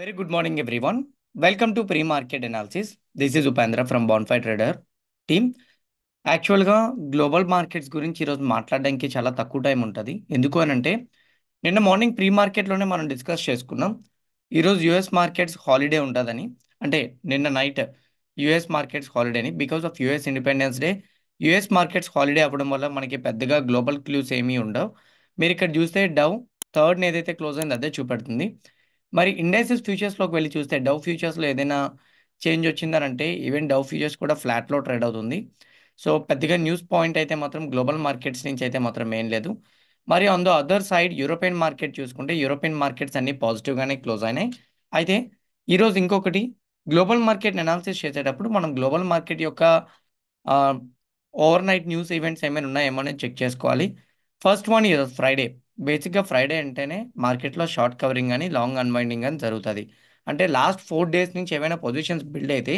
Very good morning everyone welcome to pre market analysis. This is Upendra from బాన్ఫై trader team యాక్చువల్గా global markets గురించి ఈరోజు మాట్లాడడానికి చాలా తక్కువ టైం ఉంటుంది ఎందుకు అనంటే నిన్న మార్నింగ్ ప్రీ మార్కెట్లోనే మనం డిస్కస్ చేసుకున్నాం ఈరోజు యుఎస్ మార్కెట్స్ హాలిడే ఉంటుందని అంటే నిన్న నైట్ యుఎస్ మార్కెట్స్ హాలిడేని because of US independence day US markets holiday అవ్వడం వల్ల మనకి పెద్దగా గ్లోబల్ క్లూస్ ఏమీ ఉండవు మీరు ఇక్కడ చూస్తే డవ్ థర్డ్ని ఏదైతే క్లోజ్ అయింది అదే చూపెడుతుంది మరి ఇండెక్సెస్ ఫ్యూచర్స్లోకి వెళ్ళి చూస్తే డవ్ ఫ్యూచర్స్లో ఏదైనా చేంజ్ వచ్చిందనంటే ఈవెన్ డవ్ ఫ్యూచర్స్ కూడా ఫ్లాట్లో ట్రేడ్ అవుతుంది సో పెద్దగా న్యూస్ పాయింట్ అయితే మాత్రం గ్లోబల్ మార్కెట్స్ నుంచి అయితే మాత్రం ఏం లేదు మరి on the other side European market చూసుకుంటే యూరోపియన్ మార్కెట్స్ అన్ని పాజిటివ్గానే క్లోజ్ అయినాయి అయితే ఈరోజు ఇంకొకటి గ్లోబల్ మార్కెట్ అనాలిసిస్ చేసేటప్పుడు మనం గ్లోబల్ మార్కెట్ యొక్క ఓవర్ నైట్ న్యూస్ ఈవెంట్స్ ఏమైనా ఉన్నాయేమో చెక్ చేసుకోవాలి ఫస్ట్ వన్ ఈరోజు ఫ్రైడే బేసిక్‌గా ఫ్రైడే అంటేనే మార్కెట్‌లో షార్ట్ కవరింగ్ అని, లాంగ్ అన్‌వైండింగ్ అని జరుగుతుంది అంటే లాస్ట్ ఫోర్ డేస్ నుంచి ఏమైనా పొజిషన్స్ బిల్డ్ అయితే,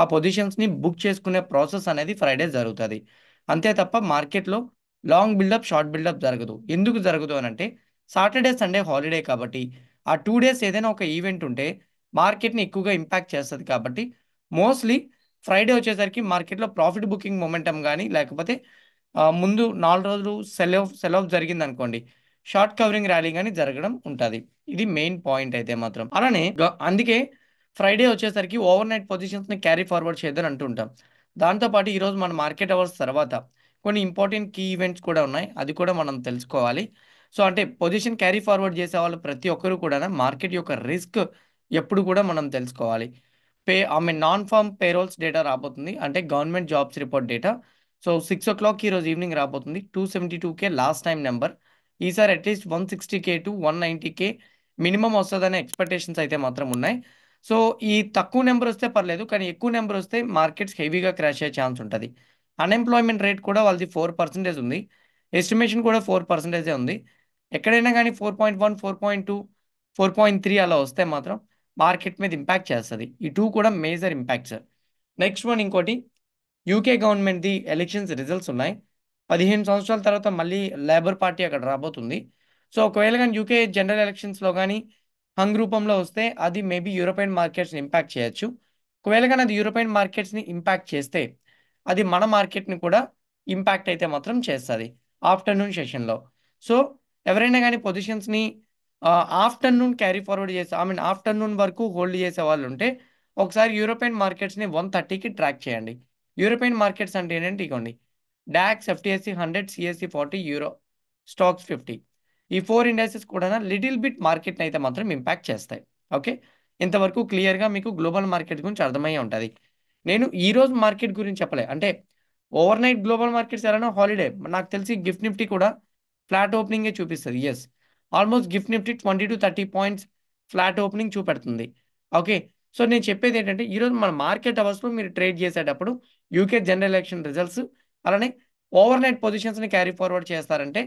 ఆ పొజిషన్స్‌ని బుక్ చేసుకునే ప్రాసెస్ అనేది ఫ్రైడే జరుగుతుంది అంతే తప్ప మార్కెట్‌లో లాంగ్ బిల్డప్, షార్ట్ బిల్డప్ జరగదు. ఎందుకు జరగదు అని అంటే సాటర్డే, సండే హాలిడే కాబట్టి, ఆ టూ డేస్ ఏదైనా ఒక ఈవెంట్ ఉంటే మార్కెట్‌ని ఎక్కువగా ఇంపాక్ట్ చేస్తుంది కాబట్టి, మోస్ట్‌లీ ఫ్రైడే వచ్చేసరికి మార్కెట్‌లో ప్రాఫిట్ బుకింగ్ మొమెంటమ్ కానీ లేకపోతే ముందు నాలుగు రోజులు సెల్ ఆఫ్ సెల్ ఆఫ్ జరిగిందనుకోండి షార్ట్ కవరింగ్ ర్యాలీ కానీ జరగడం ఉంటుంది ఇది మెయిన్ పాయింట్ అయితే మాత్రం అలానే అందుకే ఫ్రైడే వచ్చేసరికి ఓవర్ నైట్ పొజిషన్స్ని క్యారీ ఫార్వర్డ్ చేద్దని అంటుంటాం దాంతోపాటు ఈరోజు మన మార్కెట్ అవర్స్ తర్వాత కొన్ని ఇంపార్టెంట్ కీ ఈవెంట్స్ కూడా ఉన్నాయి అది కూడా మనం తెలుసుకోవాలి సో అంటే పొజిషన్ క్యారీ ఫార్వర్డ్ చేసే వాళ్ళు ప్రతి ఒక్కరు కూడా మార్కెట్ యొక్క రిస్క్ ఎప్పుడు కూడా మనం తెలుసుకోవాలి పే ఆమె నాన్ ఫామ్ పేరోల్స్ డేటా రాబోతుంది అంటే government jobs report data so six o'clock ఈరోజు ఈవినింగ్ రాబోతుంది two seventy two K last time number ఈసారి at least one sixty K to one ninety K minimum వస్తుందనే ఎక్స్పెక్టేషన్స్ అయితే మాత్రం ఉన్నాయి సో ఈ తక్కువ నెంబర్ వస్తే పర్లేదు కానీ ఎక్కువ నెంబర్ వస్తే మార్కెట్స్ హెవీగా క్రాష్ అయ్యే ఛాన్స్ ఉంటుంది అన్ఎంప్లాయ్మెంట్ రేట్ కూడా వాళ్ళది ఫోర్ పర్సెంటేజ్ ఉంది ఎస్టిమేషన్ కూడా ఫోర్ పర్సెంటేజే ఉంది ఎక్కడైనా కానీ four point one four point two four point three అలా వస్తే మాత్రం మార్కెట్ మీద ఇంపాక్ట్ చేస్తుంది ఈ టూ కూడా major impact sir next one ఇంకోటి యూకే గవర్నమెంట్ది ఎలక్షన్స్ రిజల్ట్స్ ఉన్నాయి పదిహేను సంవత్సరాల తర్వాత మళ్ళీ లేబర్ పార్టీ అక్కడ రాబోతుంది సో ఒకవేళ కానీ యూకే జనరల్ ఎలక్షన్స్లో కానీ హంగ్ రూపంలో వస్తే అది మేబీ యూరోపియన్ మార్కెట్స్ని ఇంపాక్ట్ చేయొచ్చు ఒకవేళ కానీ అది యూరోపియన్ మార్కెట్స్ని ఇంపాక్ట్ చేస్తే అది మన మార్కెట్ని కూడా ఇంపాక్ట్ అయితే మాత్రం చేస్తుంది ఆఫ్టర్నూన్ సెషన్లో సో ఎవరైనా కానీ పొజిషన్స్ని ఆఫ్టర్నూన్ క్యారీ ఫార్వర్డ్ చేసే ఐ మీన్ ఆఫ్టర్నూన్ వరకు హోల్డ్ చేసే వాళ్ళు ఉంటే ఒకసారి యూరోపియన్ మార్కెట్స్ని వన్ థర్టీకి ట్రాక్ చేయండి యూరోపియన్ మార్కెట్స్ అంటే ఏంటంటే ఇవ్వండి DAX FTSE hundred CAC forty euro stocks fifty ఈ ఫోర్ ఇండస్ట్రీస్ కూడా లిటిల్ బిట్ మార్కెట్ని అయితే మాత్రం ఇంపాక్ట్ చేస్తాయి ఓకే ఇంతవరకు క్లియర్గా మీకు గ్లోబల్ మార్కెట్ గురించి అర్థమయ్యే ఉంటుంది నేను ఈరోజు మార్కెట్ గురించి చెప్పలే అంటే ఓవర్ నైట్ గ్లోబల్ మార్కెట్స్ ఎలానో హాలిడే నాకు తెలిసి గిఫ్ట్ నిఫ్టీ కూడా ఫ్లాట్ ఓపెనింగే చూపిస్తుంది yes almost GIFT Nifty twenty to thirty points flat opening చూపెడుతుంది ఓకే సో నేను చెప్పేది ఏంటంటే ఈరోజు మన మార్కెట్ అవర్స్లో మీరు ట్రేడ్ చేసేటప్పుడు యూకే జనరల్ ఎలక్షన్ రిజల్ట్స్ అలానే ఓవర్ నైట్ పొజిషన్స్ని క్యారీ ఫార్వర్డ్ చేస్తారంటే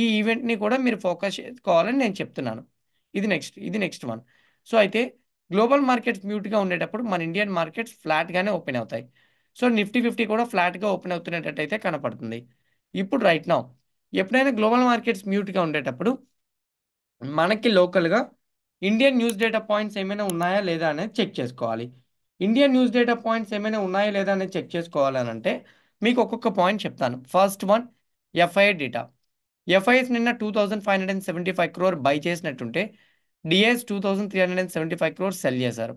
ఈ ఈవెంట్ని కూడా మీరు ఫోకస్ చేసుకోవాలని నేను చెప్తున్నాను ఇది నెక్స్ట్ ఇది నెక్స్ట్ వన్ సో అయితే గ్లోబల్ మార్కెట్స్ మ్యూట్గా ఉండేటప్పుడు మన ఇండియన్ మార్కెట్స్ ఫ్లాట్గానే ఓపెన్ అవుతాయి సో నిఫ్టీ ఫిఫ్టీ కూడా ఫ్లాట్గా ఓపెన్ అవుతున్నట్టయితే కనపడుతుంది ఇప్పుడు రైట్ నా ఎప్పుడైనా గ్లోబల్ మార్కెట్స్ మ్యూట్గా ఉండేటప్పుడు మనకి లోకల్గా ఇండియన్ న్యూస్ డేటా పాయింట్స్ ఏమైనా ఉన్నాయా లేదా అనేది చెక్ చేసుకోవాలి ఇండియన్ న్యూస్ డేటా పాయింట్స్ ఏమైనా ఉన్నాయా లేదా అనేది చెక్ అంటే మీకు ఒక్కొక్క పాయింట్ చెప్తాను first one FI data FIs నిన్న two thousand five hundred and seventy five crore buy చేసినట్టుంటే DIs two thousand three hundred and seventy five crore sell చేశారు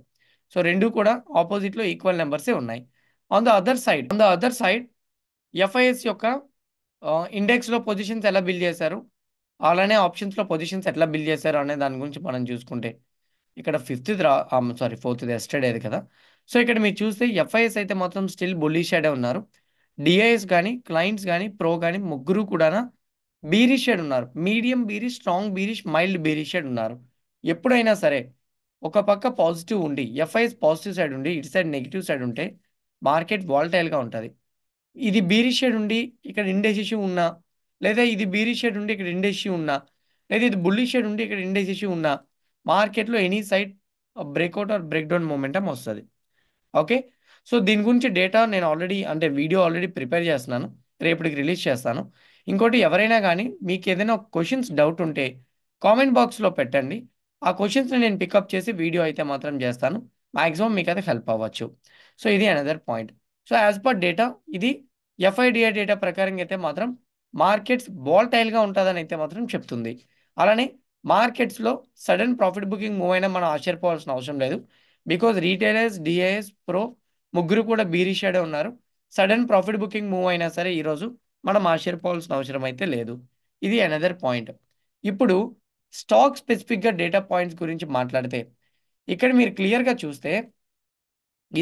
సో రెండు కూడా ఆపోజిట్లో ఈక్వల్ నెంబర్సే ఉన్నాయి on the other side on the other side FIs యొక్క ఇండెక్స్లో పొజిషన్స్ ఎలా బిల్డ్ చేశారు అలానే ఆప్షన్స్లో పొజిషన్స్ ఎట్లా బిల్డ్ చేశారు అనే దాని గురించి మనం చూసుకుంటే ఇక్కడ ఫిఫ్త్ రా సారీ ఫోర్త్ ఎస్టర్డేది కదా సో ఇక్కడ మీరు చూస్తే ఎఫ్ఐఎస్ అయితే మాత్రం స్టిల్ బుల్లిష్ షేడే ఉన్నారు డిఐఎస్ కానీ క్లయింట్స్ కానీ ప్రో కానీ ముగ్గురు కూడా బీరిషెడ్ ఉన్నారు medium bearish strong bearish mild బీరిషెడ్ ఉన్నారు ఎప్పుడైనా సరే ఒక పక్క పాజిటివ్ ఉండి ఎఫ్ఐఎస్ పాజిటివ్ సైడ్ ఉండి ఇటు సైడ్ నెగిటివ్ సైడ్ ఉంటే మార్కెట్ వాలటైల్గా ఉంటుంది ఇది బీరిషెడ్ ఉండి ఇక్కడ ఇండెసిషి ఉన్నా లేదా ఇది బీరిషెడ్ ఉండి ఇక్కడ ఇండెసిషన్ ఉన్నా లేదా ఇది బుల్లిషెడ్ ఉండి ఇక్కడ ఇండెసిషి ఉన్నా మార్కెట్లో any side breakout or breakdown momentum వస్తుంది ఓకే సో దీని గురించి డేటా నేను ఆల్రెడీ అంటే వీడియో ఆల్రెడీ ప్రిపేర్ చేస్తున్నాను రేపటికి రిలీజ్ చేస్తాను ఇంకోటి ఎవరైనా కానీ మీకు ఏదైనా క్వశ్చన్స్ డౌట్ ఉంటే కామెంట్ బాక్స్లో పెట్టండి ఆ క్వశ్చన్స్ని నేను పికప్ చేసి వీడియో అయితే మాత్రం చేస్తాను మ్యాక్సిమం మీకు అది హెల్ప్ అవ్వచ్చు సో ఇది another point so as per data ఇది ఎఫ్ఐడిఐ డేటా ప్రకారం అయితే మాత్రం మార్కెట్స్ బాల్టైల్గా ఉంటుందని అయితే మాత్రం చెప్తుంది అలానే మార్కెట్స్లో సడన్ ప్రాఫిట్ బుకింగ్ మూవ్ అయినా మనం ఆశ్చర్యపోవాల్సిన అవసరం లేదు బికాజ్ రీటైలర్స్ డిఐఎస్ ప్రో ముగ్గురు కూడా బీరిషాడే ఉన్నారు సడన్ ప్రాఫిట్ బుకింగ్ మూవ్ అయినా సరే ఈరోజు మనం ఆశ్చర్యపోవాల్సిన అవసరం అయితే లేదు ఇది అనదర్ పాయింట్ ఇప్పుడు స్టాక్ స్పెసిఫిక్గా డేటా పాయింట్స్ గురించి మాట్లాడితే ఇక్కడ మీరు క్లియర్గా చూస్తే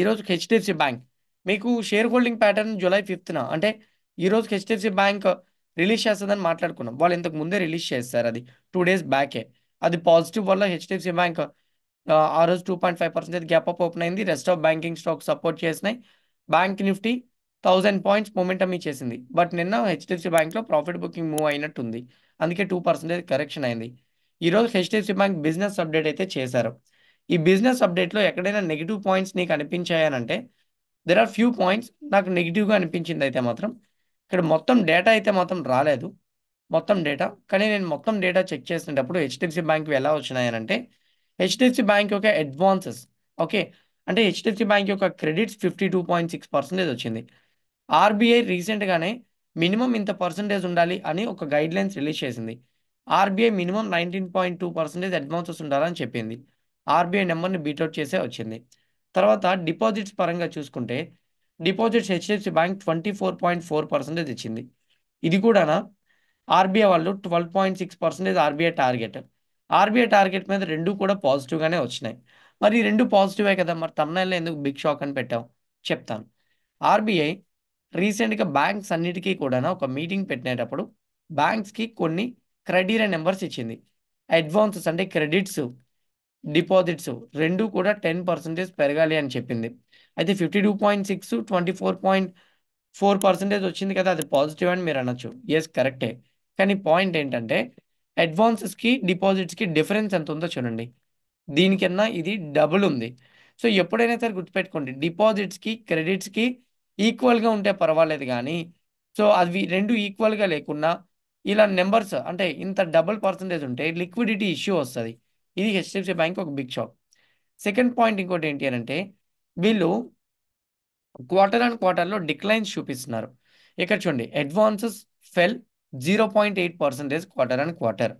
ఈరోజు హెచ్డిఎఫ్సి బ్యాంక్ మీకు షేర్ హోల్డింగ్ ప్యాటర్న్ జూలై ఫిఫ్త్న అంటే ఈరోజు హెచ్డిఎఫ్సి బ్యాంక్ రిలీజ్ చేస్తుందని మాట్లాడుకున్నాం వాళ్ళు ఇంతకు ముందే రిలీజ్ చేస్తారు అది టూ డేస్ బ్యాకే అది పాజిటివ్ వల్ల హెచ్డిఎఫ్సి బ్యాంక్ ఆ రోజు two point five percentage gap up open అయింది rest of banking stock support చేసినాయి bank Nifty thousand points momentum ఇచ్చేసింది బట్ నిన్న హెచ్డిఎఫ్సి బ్యాంక్లో ప్రాఫిట్ బుకింగ్ మూవ్ అయినట్టుంది అందుకే టూ పర్సెంటేజ్ కరెక్షన్ అయింది ఈరోజు హెచ్డిఎఫ్సి బ్యాంక్ బిజినెస్ అప్డేట్ అయితే చేశారు ఈ బిజినెస్ అప్డేట్లో ఎక్కడైనా నెగిటివ్ పాయింట్స్ నీకు అనిపించాయనంటే దెర్ ఆర్ ఫ్యూ పాయింట్స్ నాకు నెగిటివ్గా అనిపించింది అయితే మాత్రం ఇక్కడ మొత్తం డేటా అయితే మాత్రం రాలేదు మొత్తం డేటా కానీ నేను మొత్తం డేటా చెక్ చేసినప్పుడు హెచ్డిఎఫ్సి బ్యాంక్ ఎలా వచ్చినాయనంటే హెచ్డిఎఫ్సి బ్యాంక్ యొక్క అడ్వాన్సెస్ ఓకే అంటే హెచ్డిఎఫ్సి బ్యాంక్ యొక్క credits fifty two point six percentage వచ్చింది ఆర్బీఐ రీసెంట్గానే మినిమం ఇంత పర్సంటేజ్ ఉండాలి అని ఒక గైడ్ లైన్స్ రిలీజ్ చేసింది RBI minimum nineteen point two percentage advances ఉండాలని చెప్పింది ఆర్బీఐ నెంబర్ని బీటౌట్ చేసే వచ్చింది తర్వాత డిపాజిట్స్ పరంగా చూసుకుంటే deposits HDFC bank twenty four point four percentage ఇచ్చింది ఇది కూడా ఆర్బీఐ వాళ్ళు twelve point six percentage RBI target RBI target మీద రెండు కూడా పాజిటివ్గానే వచ్చినాయి మరి రెండు పాజిటివే కదా మరి తమ్నైల్లో ఎందుకు బిగ్ షాక్ అని పెట్టావు చెప్తాను ఆర్బీఐ రీసెంట్గా బ్యాంక్స్ అన్నిటికీ కూడా ఒక మీటింగ్ పెట్టినప్పుడు బ్యాంక్స్కి కొన్ని క్రైటీరియా నెంబర్స్ ఇచ్చింది అడ్వాన్సెస్ అంటే క్రెడిట్స్ డిపాజిట్స్ రెండు కూడా టెన్ పర్సెంటేజ్ పెరగాలి అని చెప్పింది అయితే fifty two point six twenty four point four percentage వచ్చింది కదా అది పాజిటివ్ అని మీరు అనొచ్చు ఎస్ కరెక్టే కానీ పాయింట్ ఏంటంటే అడ్వాన్సెస్కి డిపాజిట్స్కి డిఫరెన్స్ ఎంత ఉందో చూడండి దీనికన్నా ఇది డబుల్ ఉంది సో ఎప్పుడైనా సరే గుర్తుపెట్టుకోండి డిపాజిట్స్కి క్రెడిట్స్కి ఈక్వల్గా ఉంటే పర్వాలేదు కానీ సో అవి రెండు ఈక్వల్గా లేకుండా ఇలా నెంబర్స్ అంటే ఇంత డబుల్ పర్సంటేజ్ ఉంటే లిక్విడిటీ ఇష్యూ వస్తుంది ఇది హెచ్డిఎఫ్సి బ్యాంక్ ఒక బిగ్ షాక్ సెకండ్ పాయింట్ ఇంకోటి ఏంటి అని అంటే వీళ్ళు క్వార్టర్ అండ్ క్వార్టర్లో డిక్లైన్స్ చూపిస్తున్నారు ఇక్కడ చూడండి advances fell zero point eight percentage quarter and quarter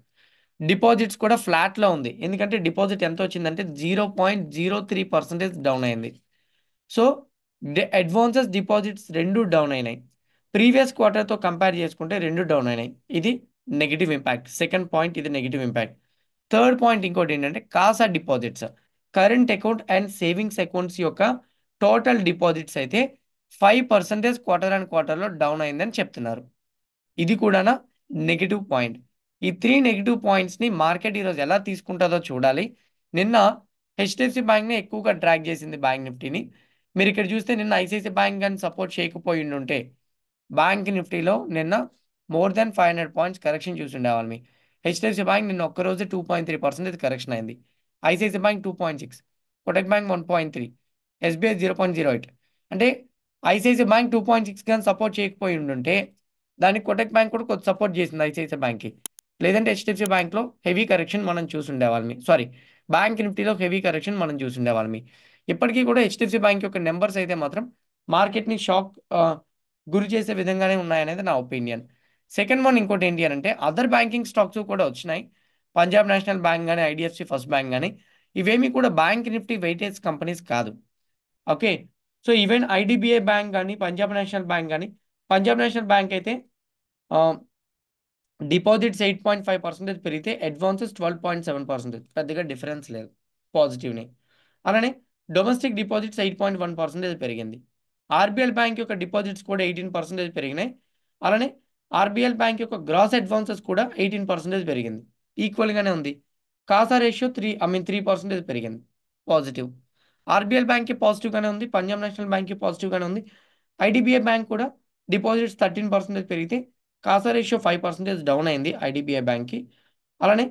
deposits కూడా ఫ్లాట్లో ఉంది ఎందుకంటే డిపాజిట్ ఎంత వచ్చిందంటే zero point zero three percentage down అయింది సో అడ్వాన్సెస్ డిపాజిట్స్ రెండు డౌన్ అయినాయి ప్రీవియస్ క్వార్టర్తో కంపేర్ చేసుకుంటే రెండు డౌన్ అయినాయి ఇది నెగిటివ్ ఇంపాక్ట్ సెకండ్ పాయింట్ ఇది నెగిటివ్ ఇంపాక్ట్ థర్డ్ పాయింట్ ఇంకోటి ఏంటంటే CASA deposits current account and savings accounts యొక్క టోటల్ డిపాజిట్స్ అయితే ఫైవ్ పర్సెంటేజ్ క్వార్టర్ అండ్ క్వార్టర్లో డౌన్ అయిందని చెప్తున్నారు ఇది కూడా నెగిటివ్ పాయింట్ ఈ త్రీ నెగిటివ్ పాయింట్స్ని మార్కెట్ ఈరోజు ఎలా తీసుకుంటుందో చూడాలి నిన్న హెచ్డిఎఫ్సి బ్యాంక్ని ఎక్కువగా ట్రాక్ చేసింది బ్యాంక్ నిఫ్టీని మీరు ఇక్కడ చూస్తే నిన్న ఐసిఐసి బ్యాంక్ కానీ సపోర్ట్ చేయకపోయి ఉంటే బ్యాంక్ నిఫ్టీలో నిన్న more than five hundred points correction ఉండేవాళ్ళు మీ హెచ్డిఎఫ్సి బ్యాంక్ నిన్న ఒక్కరోజు two point three percent correction అయింది ICICI bank two point six Kotak bank one point three SBI zero point zero eight అంటే ICICI bank two point six కానీ support చేయకపోయి ఉంటే దానికి కొటెక్ బ్యాంక్ కూడా కొద్ది సపోర్ట్ చేసింది ఐసిఐసిఐ బ్యాంక్కి లేదంటే హెచ్డిఎఫ్సి బ్యాంక్లో హెవీ కరెక్షన్ మనం వాళ్ళని సారీ బ్యాంక్ నిఫ్టీలో హెవీ కరెక్షన్ మనం చూసుండేవాళ్ళమి ఇప్పటికీ కూడా హెచ్డిఎఫ్సి బ్యాంక్ యొక్క నెంబర్స్ అయితే మాత్రం మార్కెట్ని షాక్ గురి చేసే విధంగానే ఉన్నాయనేది నా ఒపీనియన్ సెకండ్ వన్ ఇంకోటి ఏంటి అని అంటే అదర్ బ్యాంకింగ్ స్టాక్స్ కూడా వచ్చినాయి పంజాబ్ నేషనల్ బ్యాంక్ కానీ ఐడిఎఫ్సి ఫస్ట్ బ్యాంక్ కానీ ఇవేమీ కూడా బ్యాంక్ నిఫ్టీ వెయిటేజ్ కంపెనీస్ కాదు okay so even IDBI bank కానీ పంజాబ్ నేషనల్ బ్యాంక్ కానీ పంజాబ్ నేషనల్ బ్యాంక్ అయితే deposits eight point five percentage పెరిగితే advances twelve point seven percentage పెద్దగా డిఫరెన్స్ లేదు పాజిటివ్నే అలానే domestic deposits eight point one percentage పెరిగింది ఆర్బిఎల్ బ్యాంక్ యొక్క డిపాజిట్స్ కూడా ఎయిటీన్ పర్సెంటేజ్ పెరిగినాయి అలానే ఆర్బీఎల్ బ్యాంక్ యొక్క గ్రాస్ అడ్వాన్సెస్ కూడా ఎయిటీన్ పర్సెంటేజ్ పెరిగింది ఈక్వల్గానే ఉంది CASA ratio three I mean three percentage పెరిగింది పాజిటివ్ ఆర్బీఎల్ బ్యాంక్కి పాజిటివ్గానే ఉంది పంజాబ్ నేషనల్ బ్యాంక్కి పాజిటివ్గానే ఉంది ఐడిబిఐ బ్యాంక్ కూడా డిపాజిట్స్ థర్టీన్ పర్సెంటేజ్ పెరిగితే CASA ratio five percentage down అయింది ఐడిబిఐ బ్యాంక్కి అలానే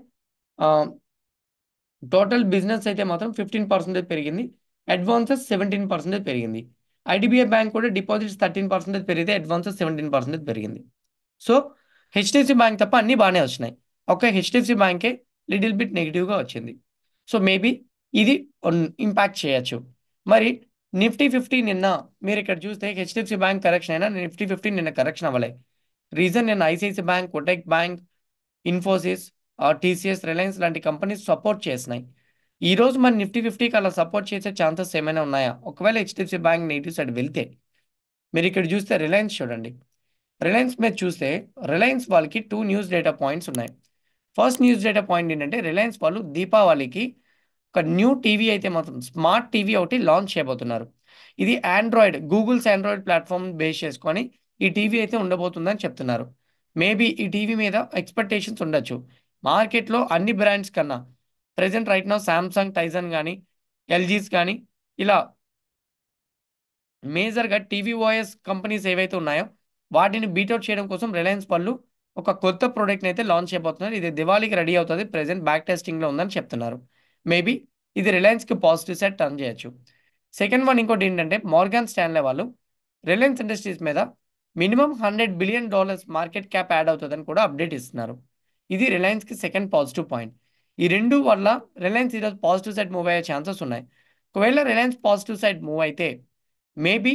టోటల్ బిజినెస్ అయితే మాత్రం ఫిఫ్టీన్ పర్సెంటేజ్ పెరిగింది అడ్వాన్సెస్ సెవెంటీన్ పర్సెంటేజ్ పెరిగింది ఐడిబిఐ బ్యాంక్ కూడా డిపాజిట్స్ థర్టీన్ పర్సెంటేజ్ పెరిగితే అడ్వాన్సెస్ సెవెంటీన్ పర్సెంటేజ్ పెరిగింది సో హెచ్డిఎఫ్సి బ్యాంక్ తప్ప అన్నీ బాగానే వచ్చినాయి ఒక హెచ్డిఎఫ్సి బ్యాంకే లిటిల్ బిట్ నెగిటివ్గా వచ్చింది సో మేబీ ఇది ఇంపాక్ట్ చేయొచ్చు మరి నిఫ్టీ ఫిఫ్టీ నిన్న మీరు ఇక్కడ చూస్తే హెచ్డిఎఫ్సి బ్యాంక్ కరెక్షన్ అయినా నిఫ్టీ ఫిఫ్టీ నిన్న కరెక్షన్ అవ్వలే రీజన్ నిన్న ICICI bank Kotak bank Infosys TCS Reliance లాంటి కంపెనీస్ సపోర్ట్ చేసినాయి ఈ రోజు మన నిఫ్టీ ఫిఫ్టీకి అలా సపోర్ట్ చేసే ఛాన్సెస్ ఏమైనా ఉన్నాయా ఒకవేళ హెచ్డిఎఫ్సి బ్యాంక్ నెగిటివ్ సైడ్ వెళ్తే మీరు ఇక్కడ చూస్తే రిలయన్స్ చూడండి రిలయన్స్ మీద చూస్తే రిలయన్స్ వాళ్ళకి టూ న్యూస్ డేటా పాయింట్స్ ఉన్నాయి ఫస్ట్ న్యూస్ డేటా పాయింట్ ఏంటంటే రిలయన్స్ వాళ్ళు దీపావళికి ఒక న్యూ టీవీ అయితే మాత్రం స్మార్ట్ టీవీ ఒకటి లాంచ్ చేయబోతున్నారు ఇది Android Google's Android platform base చేసుకొని ఈ టీవీ అయితే ఉండబోతుందని చెప్తున్నారు మేబీ ఈ టీవీ మీద ఎక్స్పెక్టేషన్స్ ఉండొచ్చు మార్కెట్లో అన్ని బ్రాండ్స్ కన్నా present right now Samsung Tizen కానీ ఎల్జీస్ కానీ ఇలా మేజర్గా టీవీ ఓఎస్ కంపెనీస్ ఏవైతే ఉన్నాయో వాటిని బీటౌట్ చేయడం కోసం రిలయన్స్ పళ్ళు ఒక కొత్త ప్రోడక్ట్ని అయితే లాంచ్ చేయబోతున్నారు ఇది దివాళీకి రెడీ అవుతుంది ప్రజెంట్ బ్యాక్ టెస్టింగ్లో ఉందని చెప్తున్నారు మేబీ ఇది రిలయన్స్కి పాజిటివ్ సైడ్ టర్న్ చేయొచ్చు సెకండ్ వన్ ఇంకోటి ఏంటంటే మార్గాన్ స్టాన్లే వాళ్ళు రిలయన్స్ ఇండస్ట్రీస్ మీద minimum hundred billion dollars market cap add అవుతుందని కూడా అప్డేట్ ఇస్తున్నారు ఇది రిలయన్స్కి సెకండ్ పాజిటివ్ పాయింట్ ఈ రెండు వల్ల రిలయన్స్ ఈరోజు పాజిటివ్ సైడ్ మూవ్ అయ్యే ఛాన్సెస్ ఉన్నాయి ఒకవేళ రిలయన్స్ పాజిటివ్ సైడ్ మూవ్ అయితే మేబీ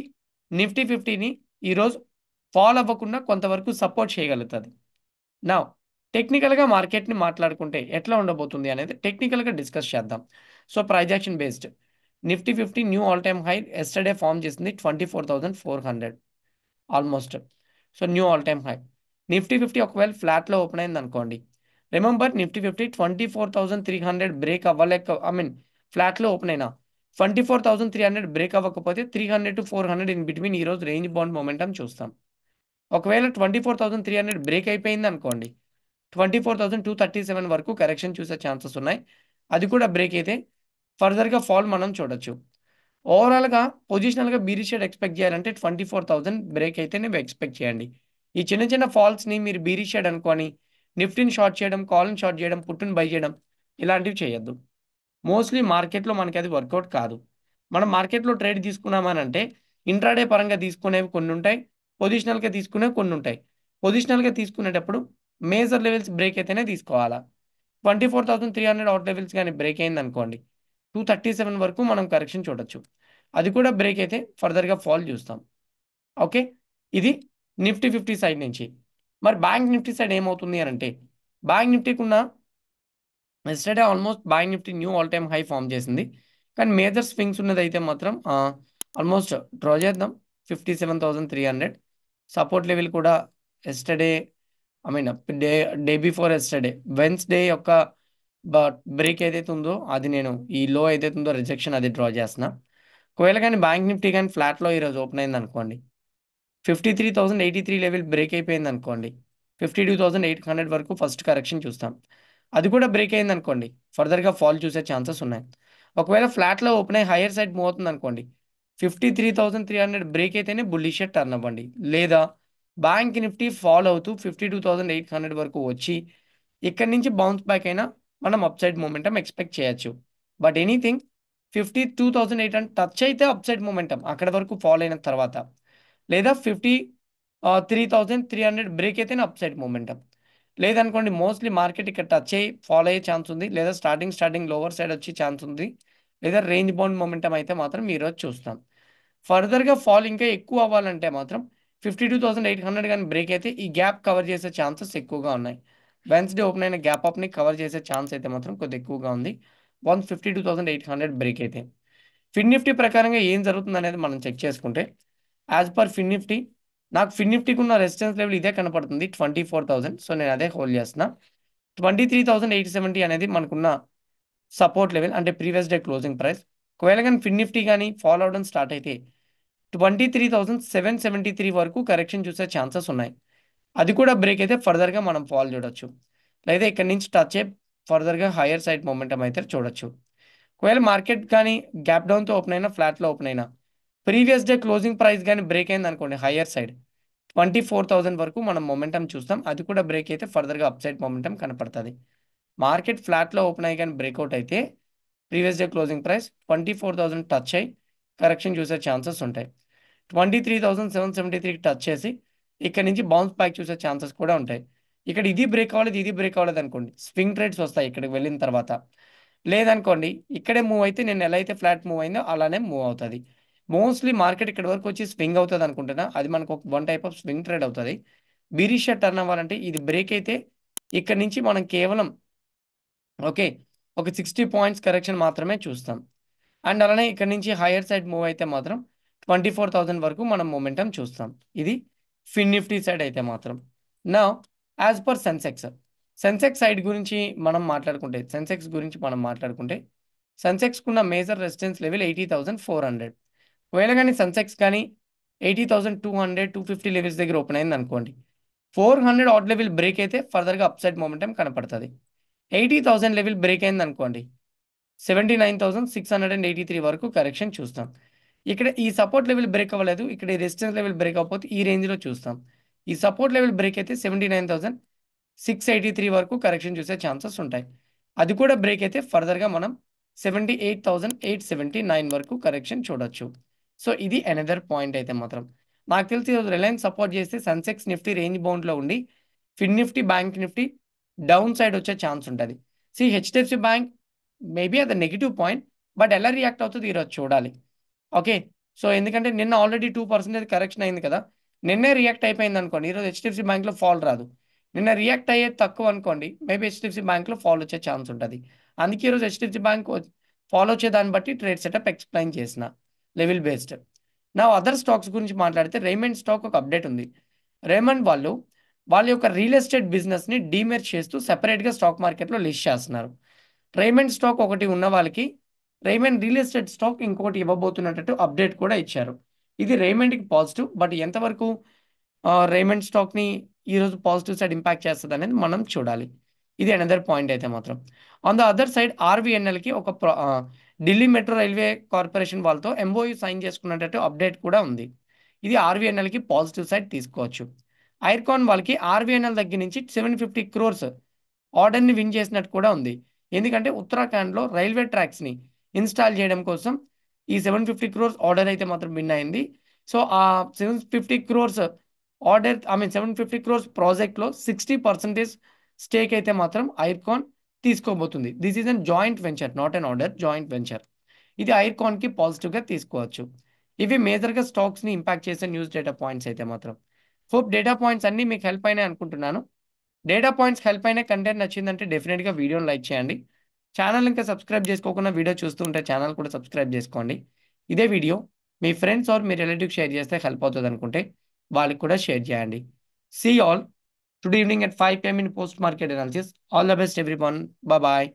నిఫ్టీ ఫిఫ్టీని ఈరోజు ఫాల్ అవ్వకుండా కొంతవరకు సపోర్ట్ చేయగలుగుతుంది నా టెక్నికల్గా మార్కెట్ని మాట్లాడుకుంటే ఎట్లా ఉండబోతుంది అనేది టెక్నికల్గా డిస్కస్ చేద్దాం so price action based Nifty fifty new all time high yesterday form చేసింది twenty four thousand four hundred almost so new all time high Nifty fifty ఒకవేళ ఫ్లాట్లో ఓపెన్ అయింది అనుకోండి remember Nifty fifty twenty four thousand three hundred break అవ్వలేక I mean ఫ్లాట్లో open అయినా twenty four thousand three hundred break అవ్వకపోతే three hundred to four hundred in between ఈరోజు range bound momentum చూస్తాం ఒకవేళ twenty four thousand three hundred break అయిపోయింది అనుకోండి twenty four thousand two thirty seven వరకు correction చూసే ఛాన్సెస్ ఉన్నాయి అది కూడా బ్రేక్ అయితే ఫర్దర్గా ఫాల్ మనం చూడొచ్చు ఓవరాల్గా పొజిషనల్గా బీరి షేడ్ ఎక్స్పెక్ట్ చేయాలంటే ట్వంటీ ఫోర్ థౌసండ్ బ్రేక్ అయితే నేను ఎక్స్పెక్ట్ చేయండి ఈ చిన్న చిన్న ఫాల్స్ని మీరు బీరి షేడ్ అనుకొని నిఫ్టీని షార్ట్ చేయడం కాల్ని షార్ట్ చేయడం పుట్టుని బై చేయడం ఇలాంటివి చేయొద్దు మోస్ట్లీ మార్కెట్లో మనకి అది వర్కౌట్ కాదు మనం మార్కెట్లో ట్రేడ్ తీసుకున్నామని అంటే ఇంట్రాడే పరంగా తీసుకునేవి కొన్ని ఉంటాయి పొజిషనల్గా తీసుకునేవి కొన్ని ఉంటాయి పొజిషనల్గా తీసుకునేటప్పుడు మేజర్ లెవెల్స్ బ్రేక్ అయితేనే తీసుకోవాలా twenty four thousand three hundred out levels కానీ బ్రేక్ అయింది అనుకోండి టూ థర్టీ సెవెన్ వరకు మనం కరెక్షన్ చూడొచ్చు అది కూడా బ్రేక్ అయితే ఫర్దర్గా ఫాల్ చూస్తాం ఓకే ఇది నిఫ్టీ ఫిఫ్టీ సైడ్ నుంచి మరి బ్యాంక్ నిఫ్టీ సైడ్ ఏమవుతుంది అని అంటే బ్యాంక్ నిఫ్టీకి ఉన్న yesterday almost bank Nifty new all time high form చేసింది కానీ మేజర్ స్వింగ్స్ ఉన్నది అయితే మాత్రం ఆల్మోస్ట్ డ్రా చేద్దాం fifty seven thousand three hundred support level కూడా yesterday I mean day day before yesterday Wednesday యొక్క బ్రేక్ ఏదైతే ఉందో అది నేను ఈ లో ఏదైతే ఉందో రిజెక్షన్ అది డ్రా చేస్తున్న ఒకవేళ కానీ బ్యాంక్ నిఫ్టీ కానీ ఫ్లాట్లో ఈరోజు ఓపెన్ అయింది అనుకోండి fifty three thousand eighty three level break అయిపోయింది అనుకోండి fifty two thousand eight hundred వరకు ఫస్ట్ కరెక్షన్ చూస్తాం అది కూడా బ్రేక్ అయింది అనుకోండి ఫర్దర్గా ఫాల్ చూసే ఛాన్సెస్ ఉన్నాయి ఒకవేళ ఫ్లాట్లో ఓపెన్ అయ్యి హైయర్ సైడ్ మూవ్ అవుతుంది అనుకోండి fifty three thousand three hundred break అయితేనే బుల్లిషెట్ టర్న్ అవ్వండి లేదా బ్యాంక్ నిఫ్టీ ఫాలో అవుతూ fifty two thousand eight hundred వరకు వచ్చి ఇక్కడ నుంచి బౌన్స్ బ్యాక్ అయినా మనం అప్ సైడ్ మూమెంటం ఎక్స్పెక్ట్ చేయొచ్చు but anything fifty two thousand eight hundred touch అయితే అప్ సైడ్ మూమెంటం అక్కడ వరకు ఫాలో అయిన తర్వాత లేదా fifty three thousand three hundred break అయితేనే అప్ సైడ్ మూమెంటం లేదనుకోండి మోస్ట్లీ మార్కెట్ ఇక్కడ టచ్ అయ్యి ఫాలో అయ్యే ఛాన్స్ ఉంది లేదా స్టార్టింగ్ స్టార్టింగ్ లోవర్ సైడ్ వచ్చే ఛాన్స్ ఉంది లేదా రేంజ్ బౌండ్ మూమెంటం అయితే మాత్రం ఈరోజు చూస్తాం ఫర్దర్గా ఫాల్ ఇంకా ఎక్కువ అవ్వాలంటే మాత్రం fifty two thousand eight hundred కానీ బ్రేక్ అయితే ఈ గ్యాప్ కవర్ చేసే ఛాన్సెస్ ఎక్కువగా ఉన్నాయి వెన్స్డే ఓపెన్ అయిన గ్యాప్ ని కవర్ చేసే ఛాన్స్ అయితే మాత్రం కొద్దిగా ఎక్కువగా ఉంది one fifty two thousand eight hundred break అయితే ఫిన్ నిఫ్టీ ప్రకారంగా ఏం జరుగుతుంది అనేది మనం చెక్ చేసుకుంటే యాజ్ పర్ ఫిన్ నిఫ్టీ నాకు ఫిన్ నిఫ్టీకి ఉన్న రెసిస్టెన్స్ లెవెల్ ఇదే కనపడుతుంది ట్వంటీ ఫోర్ థౌసండ్ సో నేను అదే హోల్డ్ చేస్తున్నా twenty three thousand eight seventy అనేది మనకున్న సపోర్ట్ లెవెల్ అంటే ప్రీవియస్ డే క్లోజింగ్ ప్రైస్ ఒకవేళ కానీ ఫిన్ నిఫ్టీ కానీ ఫాలో అవడం స్టార్ట్ అయితే twenty three thousand seven seventy three వరకు కరెక్షన్ చూసే ఛాన్సెస్ ఉన్నాయి అది కూడా బ్రేక్ అయితే ఫర్దర్గా మనం ఫాల్ చూడొచ్చు లేదా ఇక్కడ నుంచి టచ్ అయ్యి ఫర్దర్గా హయ్యర్ సైడ్ మొమెంటం అయితే చూడొచ్చు ఒకవేళ మార్కెట్ కానీ గ్యాప్ డౌన్తో ఓపెన్ అయినా ఫ్లాట్లో ఓపెన్ అయినా ప్రీవియస్ డే క్లోజింగ్ ప్రైస్ కానీ బ్రేక్ అయింది అనుకోండి higher side twenty four thousand వరకు మనం మొమెంటం చూస్తాం అది కూడా బ్రేక్ అయితే ఫర్దర్గా అప్ సైడ్ మొమెంటం కనపడుతుంది మార్కెట్ ఫ్లాట్లో ఓపెన్ అయ్యి కానీ బ్రేక్అవుట్ అయితే previous day closing price twenty four thousand touch అయ్యి కరెక్షన్ చూసే ఛాన్సెస్ ఉంటాయి twenty three thousand seven seventy త్రీకి టచ్ చేసి ఇక్కడ నుంచి బౌన్స్ బ్యాక్ చూసే ఛాన్సెస్ కూడా ఉంటాయి ఇక్కడ ఇది బ్రేక్ అవ్వలేదు ఇది బ్రేక్ అవ్వలేదు అనుకోండి స్వింగ్ ట్రేడ్స్ వస్తాయి ఇక్కడికి వెళ్ళిన తర్వాత లేదనుకోండి ఇక్కడే మూవ్ అయితే నేను ఎలా అయితే ఫ్లాట్ మూవ్ అయిందో అలానే మూవ్ అవుతుంది మోస్ట్లీ మార్కెట్ ఇక్కడ వరకు వచ్చి స్వింగ్ అవుతుంది అనుకుంటున్నా అది మనకు ఒక one type of swing trade అవుతుంది బీరిష టర్న్ అవ్వాలంటే ఇది బ్రేక్ అయితే ఇక్కడ నుంచి మనం కేవలం ఓకే ఒక సిక్స్టీ పాయింట్స్ కరెక్షన్ మాత్రమే చూస్తాం అండ్ అలానే ఇక్కడ నుంచి హైయర్ సైడ్ మూవ్ అయితే మాత్రం ట్వంటీ ఫోర్ థౌసండ్ వరకు మనం మూమెంటం చూస్తాం ఇది ఫిన్ నిఫ్టీ సైడ్ అయితే మాత్రం నా as per Sensex Sensex side గురించి మనం మాట్లాడుకుంటే సెన్సెక్స్ గురించి మనం మాట్లాడుకుంటే కున్న major resistance level eighty thousand four hundred ఒకవేళ కానీ సెన్సెక్స్ కానీ eighty thousand two hundred two fifty levels దగ్గర ఓపెన్ అయింది అనుకోండి four hundred odd level break అయితే ఫర్దర్గా అప్సైడ్ మూమెంటం కనపడుతుంది ఎయిటీ థౌసండ్ లెవెల్ బ్రేక్ అయింది అనుకోండి seventy nine thousand six hundred and eighty three వరకు కరెక్షన్ చూస్తాం ఇక్కడ ఈ సపోర్ట్ లెవెల్ బ్రేక్ అవ్వలేదు ఇక్కడ ఈ రెసిస్టెన్స్ లెవెల్ బ్రేక్ అవ్వకపోతే ఈ రేంజ్లో చూస్తాం ఈ సపోర్ట్ లెవెల్ బ్రేక్ అయితే seventy nine six eighty three వరకు కరెక్షన్ చూసే ఛాన్సెస్ ఉంటాయి అది కూడా బ్రేక్ అయితే ఫర్దర్గా మనం seventy eight eight seventy nine వరకు కరెక్షన్ చూడొచ్చు సో ఇది ఎనదర్ పాయింట్ అయితే మాత్రం నాకు తెలిసి రిలయన్స్ సపోర్ట్ చేస్తే సన్సెక్స్ నిఫ్టీ రేంజ్ బౌండ్లో ఉండి Fin Nifty bank Nifty down side వచ్చే ఛాన్స్ ఉంటుంది సి హెచ్డిఎఫ్సి బ్యాంక్ మేబీ అది నెగిటివ్ పాయింట్ బట్ ఎలా రియాక్ట్ అవుతుంది ఈరోజు చూడాలి ఓకే సో ఎందుకంటే నిన్న ఆల్రెడీ టూ పర్సెంటేజ్ కరెక్షన్ అయింది కదా నిన్నే రియాక్ట్ అయిపోయింది అనుకోండి ఈరోజు హెచ్డిఎఫ్సి బ్యాంక్లో ఫాల్ రాదు నిన్న రియాక్ట్ అయ్యేది తక్కువ అనుకోండి మేబీ హెచ్డిఎఫ్సి బ్యాంక్లో ఫాల్ వచ్చే ఛాన్స్ ఉంటుంది అందుకే ఈరోజు హెచ్డిఎఫ్సి బ్యాంక్ ఫాలో వచ్చే దాన్ని బట్టి ట్రేడ్ సెటప్ ఎక్స్ప్లెయిన్ చేసిన లెవెల్ బేస్డ్ నా అదర్ స్టాక్స్ గురించి మాట్లాడితే రేమండ్ స్టాక్ ఒక అప్డేట్ ఉంది రేమండ్ వాళ్ళు వాళ్ళ యొక్క రియల్ ఎస్టేట్ బిజినెస్ని డీమేర్ చేస్తూ సెపరేట్గా స్టాక్ మార్కెట్లో లిస్ట్ చేస్తున్నారు రేమండ్ స్టాక్ ఒకటి ఉన్న వాళ్ళకి రేమండ్ రియల్ ఎస్టేట్ స్టాక్ ఇంకొకటి ఇవ్వబోతున్నట్టు అప్డేట్ కూడా ఇచ్చారు ఇది రైమెండ్కి పాజిటివ్ బట్ ఎంతవరకు రైమెండ్ స్టాక్ని ఈరోజు పాజిటివ్ సైడ్ ఇంపాక్ట్ చేస్తుంది అనేది మనం చూడాలి ఇది అనదర్ పాయింట్ అయితే మాత్రం ఆన్ ద అదర్ సైడ్ ఆర్వీఎన్ఎల్కి ఒక ఢిల్లీ మెట్రో రైల్వే కార్పొరేషన్ వాళ్ళతో ఎంఓయూ సైన్ చేసుకున్నట్టు అప్డేట్ కూడా ఉంది ఇది ఆర్వీఎన్ఎల్కి పాజిటివ్ సైడ్ తీసుకోవచ్చు ఐర్కాన్ వాళ్ళకి ఆర్వీఎన్ఎల్ దగ్గర నుంచి సెవెన్ ఫిఫ్టీ క్రోర్స్ ఆర్డర్ని విన్ చేసినట్టు కూడా ఉంది ఎందుకంటే ఉత్తరాఖండ్లో రైల్వే ట్రాక్స్ని ఇన్స్టాల్ చేయడం కోసం ఈ సెవెన్ ఫిఫ్టీ క్రోర్స్ ఆర్డర్ అయితే మాత్రం విన్ అయింది సో ఆ seven fifty crores order I mean seven fifty crores ప్రాజెక్ట్లో సిక్స్టీ పర్సెంటేజ్ స్టేక్ అయితే మాత్రం ఐర్కాన్ తీసుకోబోతుంది this is an joint venture not an order joint venture ఇది ఐర్కాన్కి పాజిటివ్గా తీసుకోవచ్చు ఇవి మేజర్గా స్టాక్స్ని ఇంపాక్ట్ చేసే న్యూస్ డేటా పాయింట్స్ అయితే మాత్రం హోప్ డేటా పాయింట్స్ అన్నీ మీకు హెల్ప్ అయినాయి అనుకుంటున్నాను డేటా పాయింట్స్ హెల్ప్ అయిన కంటెంట్ నచ్చిందంటే డెఫినెట్గా వీడియోని లైక్ చేయండి ఛానల్ ఇంకా సబ్స్క్రైబ్ చేసుకోకుండా వీడియో ఉంటే ఛానల్ కూడా సబ్స్క్రైబ్ చేసుకోండి ఇదే వీడియో మీ ఫ్రెండ్స్ ఆర్ మీ రిలేటివ్ షేర్ చేస్తే హెల్ప్ అవుతుంది అనుకుంటే వాళ్ళకి కూడా షేర్ చేయండి see all today evening at five PM in post market analysis all the best everyone bye